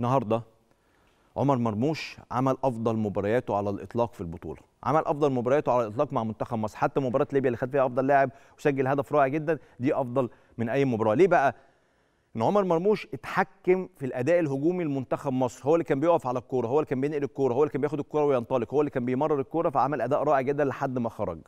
النهارده عمر مرموش عمل افضل مبارياته على الاطلاق في البطوله عمل افضل مبارياته على الاطلاق مع منتخب مصر حتى مباراه ليبيا اللي خد فيها افضل لاعب وسجل هدف رائع جدا دي افضل من اي مباراه ليه بقى ان عمر مرموش اتحكم في الاداء الهجومي لمنتخب مصر هو اللي كان بيقف على الكوره هو اللي كان بينقل الكوره هو اللي كان بياخد الكوره وينطلق هو اللي كان بيمرر الكوره فعمل اداء رائع جدا لحد ما خرج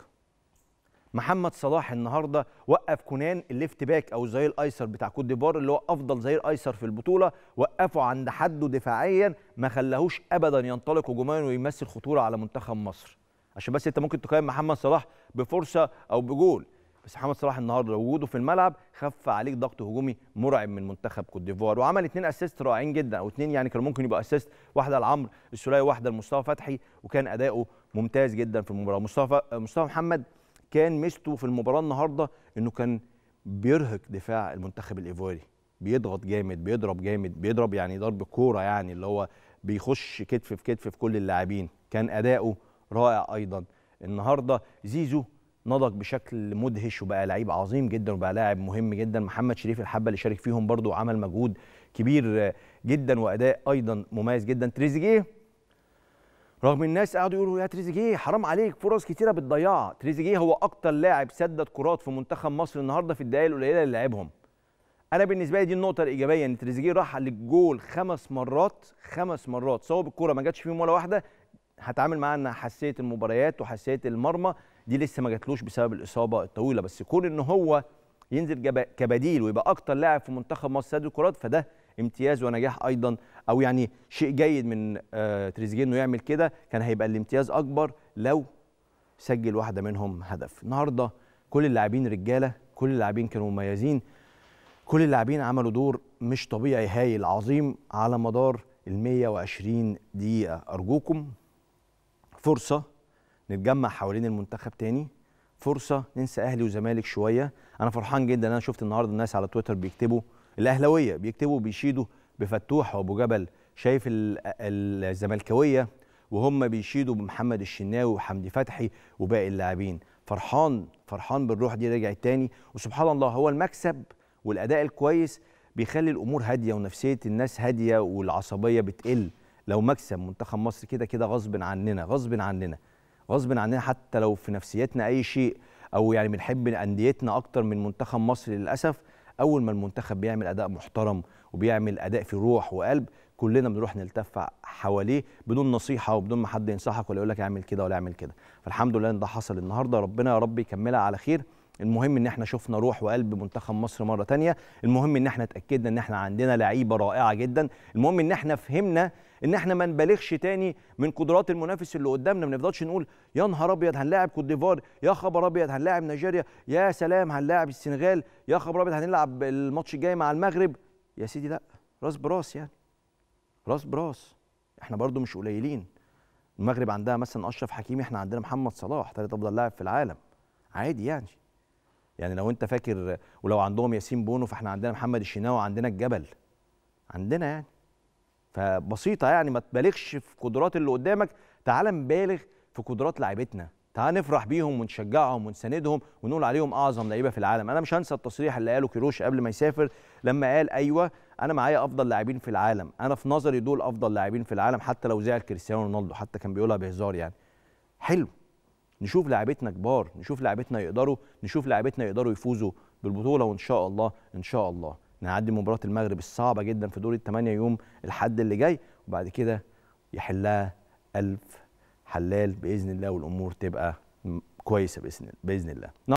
محمد صلاح النهارده وقف كونان الليفت باك او الظهير الايسر بتاع كوت ديفوار اللي هو افضل ظهير ايسر في البطوله وقفه عند حده دفاعيا ما خلاهوش ابدا ينطلق هجوميا ويمثل خطوره على منتخب مصر عشان بس انت ممكن تقيم محمد صلاح بفرصه او بجول بس محمد صلاح النهارده وجوده في الملعب خف عليك ضغط هجومي مرعب من منتخب كوت ديفوار وعمل اثنين اسيست رائعين جدا او اثنين يعني كانوا ممكن يبقوا اسيست واحده لعمرو السوليه واحده لمصطفى فتحي وكان اداؤه ممتاز جدا في المباراه مصطفى مصطفى محمد كان ميزته في المباراه النهارده انه كان بيرهق دفاع المنتخب الايفواري بيضغط جامد بيضرب جامد بيضرب يعني ضرب كوره يعني اللي هو بيخش كتف في كتف في كل اللاعبين كان اداؤه رائع ايضا النهارده زيزو نضج بشكل مدهش وبقى لعيب عظيم جدا وبقى لاعب مهم جدا محمد شريف الحبه اللي شارك فيهم برضو عمل مجهود كبير جدا واداء ايضا مميز جدا تريزيجيه رغم الناس قعدوا يقولوا يا تريزيجيه حرام عليك فرص كتيره بتضيعها تريزيجيه هو اكتر لاعب سدد كرات في منتخب مصر النهارده في الدقائق القليله اللي لعبهم انا بالنسبه لي دي النقطه الايجابيه ان تريزيجيه راح للجول خمس مرات خمس مرات صوب الكوره ما جاتش فيهم ولا واحده هتعامل معاه ان حساسيه المباريات وحساسيه المرمى دي لسه ما جاتلوش بسبب الاصابه الطويله بس كون ان هو ينزل كبديل ويبقى اكتر لاعب في منتخب مصر سدد الكرات فده امتياز ونجاح ايضا او يعني شيء جيد من آه، تريزيجيه انه يعمل كده كان هيبقى الامتياز اكبر لو سجل واحده منهم هدف النهارده كل اللاعبين رجاله كل اللاعبين كانوا مميزين كل اللاعبين عملوا دور مش طبيعي هايل عظيم على مدار ال 120 دقيقه ارجوكم فرصه نتجمع حوالين المنتخب تاني فرصه ننسى اهلي وزمالك شويه انا فرحان جدا انا شفت النهارده الناس على تويتر بيكتبوا الاهلاويه بيكتبوا بيشيدوا بفتوح وابو جبل شايف الزملكاويه وهم بيشيدوا بمحمد الشناوي وحمدي فتحي وباقي اللاعبين فرحان فرحان بالروح دي رجعت تاني وسبحان الله هو المكسب والاداء الكويس بيخلي الامور هاديه ونفسيه الناس هاديه والعصبيه بتقل لو مكسب منتخب مصر كده كده غصب عننا غصب عننا غصب عننا حتى لو في نفسيتنا اي شيء او يعني بنحب انديتنا اكتر من منتخب مصر للاسف اول ما المنتخب بيعمل اداء محترم وبيعمل اداء في روح وقلب كلنا بنروح نلتف حواليه بدون نصيحه وبدون ما حد ينصحك ولا يقول لك اعمل كده ولا اعمل كده فالحمد لله ان ده حصل النهارده ربنا يا رب يكملها على خير المهم ان احنا شفنا روح وقلب منتخب مصر مره ثانيه المهم ان احنا اتاكدنا ان احنا عندنا لعيبه رائعه جدا المهم ان احنا فهمنا ان احنا ما نبالغش تاني من قدرات المنافس اللي قدامنا ما نفضلش نقول يا نهار ابيض هنلاعب كوت ديفوار يا خبر ابيض هنلاعب نيجيريا يا سلام هنلاعب السنغال يا خبر ابيض هنلعب الماتش الجاي مع المغرب يا سيدي لا راس براس يعني راس براس احنا برضو مش قليلين المغرب عندها مثلا اشرف حكيمي احنا عندنا محمد صلاح ثالث افضل لاعب في العالم عادي يعني يعني لو انت فاكر ولو عندهم ياسين بونو فاحنا عندنا محمد الشناوي وعندنا الجبل عندنا يعني فبسيطه يعني ما تبالغش في قدرات اللي قدامك تعال نبالغ في قدرات لعيبتنا تعال نفرح بيهم ونشجعهم ونساندهم ونقول عليهم اعظم لعيبه في العالم انا مش هنسى التصريح اللي قاله كيروش قبل ما يسافر لما قال ايوه انا معايا افضل لاعبين في العالم انا في نظري دول افضل لاعبين في العالم حتى لو زعل كريستيانو رونالدو حتى كان بيقولها بهزار يعني حلو نشوف لاعبتنا كبار نشوف لاعبتنا يقدروا نشوف لاعبتنا يقدروا يفوزوا بالبطوله وان شاء الله ان شاء الله نعدي مباراه المغرب الصعبه جدا في دور الثمانيه يوم الحد اللي جاي وبعد كده يحلها الف حلال باذن الله والامور تبقى كويسه باذن باذن الله